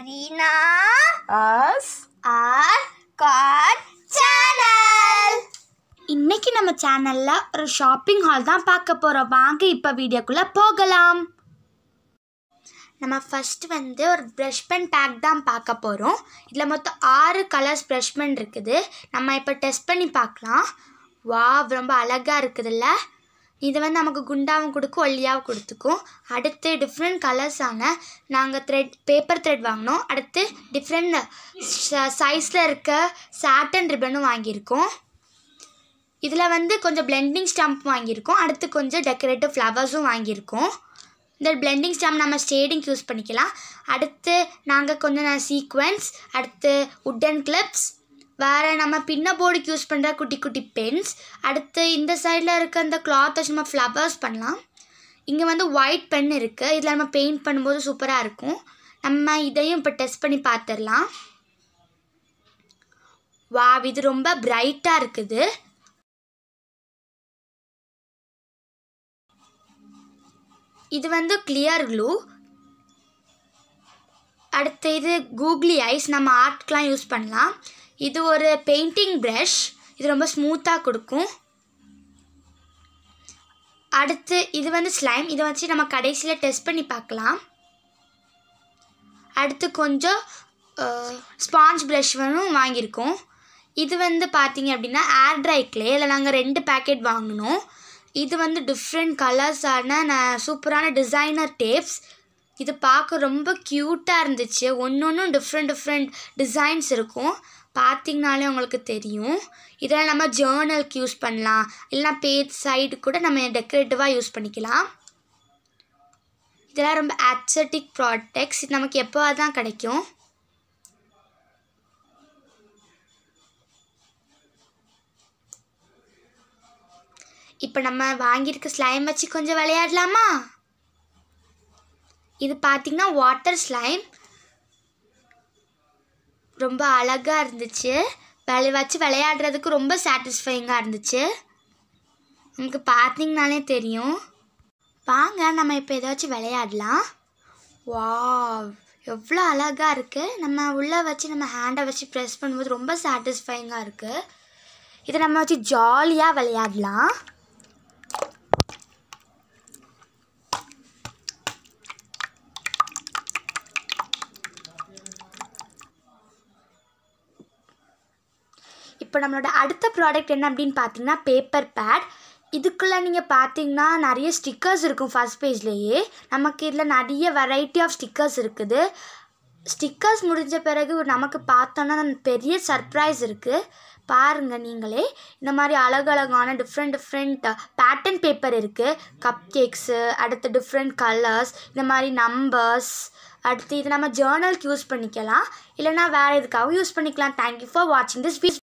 Marina as our car channel இன்னைக்கு நம்ம சேனல்ல ஒரு ஷாப்பிங் ஹால் தான் பார்க்க போறோம் வாங்க இப்போ வீடியோக்குள்ள போகலாம் நம்ம ஃபஸ்ட் வந்து ஒரு ப்ரெஷ் பென் பேக் தான் பார்க்க போகிறோம் இதில் மொத்தம் ஆறு கலர்ஸ் ப்ரெஷ் பென் இருக்குது நம்ம இப்போ டெஸ்ட் பண்ணி பார்க்கலாம் வா ரொம்ப அழகாக இருக்குதுல்ல இது வந்து நமக்கு குண்டாகவும் கொடுக்கும் ஒல்லியாகவும் கொடுத்துக்கும் அடுத்து டிஃப்ரெண்ட் கலர்ஸான நாங்கள் த்ரெட் பேப்பர் த்ரெட் வாங்கினோம் அடுத்து டிஃப்ரெண்ட் சைஸில் இருக்க சாட்டன் ரிப்பனும் வாங்கியிருக்கோம் இதில் வந்து கொஞ்சம் பிளெண்டிங் ஸ்டாம்ப் வாங்கியிருக்கோம் அடுத்து கொஞ்சம் டெக்கரேட்டிவ் ஃப்ளவர்ஸும் வாங்கியிருக்கோம் இந்த பிளெண்டிங் ஸ்டாம்ப் நம்ம ஷேடிங் யூஸ் பண்ணிக்கலாம் அடுத்து நாங்கள் கொஞ்சம் சீக்வன்ஸ் அடுத்து உட்டன் கிளிப்ஸ் வேறு நம்ம பின்ன போர்டுக்கு யூஸ் பண்ணுற குட்டி குட்டி பென்ஸ் அடுத்து இந்த சைடில் இருக்க அந்த கிளாத்தை நம்ம ஃப்ளவர்ஸ் பண்ணலாம் இங்கே வந்து ஒயிட் பென் இருக்குது இதில் நம்ம பெயிண்ட் பண்ணும்போது சூப்பராக இருக்கும் நம்ம இதையும் இப்போ டெஸ்ட் பண்ணி பார்த்துடலாம் வா இது ரொம்ப பிரைட்டாக இருக்குது இது வந்து கிளியர் க்ளூ அடுத்து இது கூகுளி ஐஸ் நம்ம ஆர்ட்கெலாம் யூஸ் பண்ணலாம் இது ஒரு பெயிண்டிங் ப்ரஷ் இது ரொம்ப ஸ்மூத்தாக கொடுக்கும் அடுத்து இது வந்து ஸ்லைம் இதை வச்சு நம்ம கடைசியில் டெஸ்ட் பண்ணி பார்க்கலாம் அடுத்து கொஞ்சம் ஸ்பாஞ்ச் ப்ரஷ் வேணும் வாங்கியிருக்கோம் இது வந்து பார்த்திங்க அப்படின்னா ஏர் ட்ரை கிளே இல்லை நாங்கள் ரெண்டு பேக்கெட் வாங்கினோம் இது வந்து டிஃப்ரெண்ட் கலர்ஸான நான் சூப்பரான டிசைனர் டேப்ஸ் இது பார்க்க ரொம்ப க்யூட்டாக இருந்துச்சு ஒன்று ஒன்றும் டிஃப்ரெண்ட் டிஃப்ரெண்ட் டிசைன்ஸ் இருக்கும் பார்த்திங்கனாலே உங்களுக்கு தெரியும் இதில் நம்ம ஜேர்னலுக்கு யூஸ் பண்ணலாம் இல்லைனா பேஜ் சைடு கூட நம்ம டெக்கரேட்டிவாக யூஸ் பண்ணிக்கலாம் இதெல்லாம் ரொம்ப ஆக்சட்டிக் ப்ராடக்ட்ஸ் இது நமக்கு எப்போவாக தான் கிடைக்கும் இப்போ நம்ம வாங்கியிருக்க ஸ்லைம் வச்சு கொஞ்சம் விளையாடலாமா இது பார்த்தீங்கன்னா வாட்டர் ஸ்லைம் ரொம்ப அழகாக இருந்துச்சு விளை வச்சு விளையாடுறதுக்கு ரொம்ப சாட்டிஸ்ஃபைங்காக இருந்துச்சு உங்களுக்கு பார்த்திங்கனாலே தெரியும் வாங்க நம்ம இப்போ ஏதாச்சும் விளையாடலாம் வா எவ்வளோ அழகாக இருக்குது நம்ம உள்ளே வச்சு நம்ம ஹேண்டை வச்சு ப்ரெஸ் பண்ணும்போது ரொம்ப சாட்டிஸ்ஃபைங்காக இருக்குது இதை நம்ம வச்சு ஜாலியாக விளையாடலாம் இப்போ நம்மளோட அடுத்த ப்ராடக்ட் என்ன அப்படின்னு பார்த்தீங்கன்னா பேப்பர் பேட் இதுக்குள்ளே நீங்கள் பார்த்தீங்கன்னா நிறைய ஸ்டிக்கர்ஸ் இருக்கும் ஃபஸ்ட் பேஜ்லேயே நமக்கு இதில் நிறைய வெரைட்டி ஆஃப் ஸ்டிக்கர்ஸ் இருக்குது ஸ்டிக்கர்ஸ் முடிஞ்ச பிறகு நமக்கு பார்த்தோன்னா பெரிய சர்ப்ரைஸ் இருக்குது பாருங்கள் நீங்களே இந்த மாதிரி அழகழகான டிஃப்ரெண்ட் டிஃப்ரெண்ட் பேட்டர்ன் பேப்பர் இருக்குது கப் கேக்ஸு அடுத்து டிஃப்ரெண்ட் கலர்ஸ் இந்த மாதிரி நம்பர்ஸ் அடுத்து இது நம்ம ஜேர்னலுக்கு யூஸ் பண்ணிக்கலாம் இல்லைனா வேறு இதுக்காகவும் யூஸ் பண்ணிக்கலாம் தேங்க்யூ ஃபார் வாட்சிங் திஸ்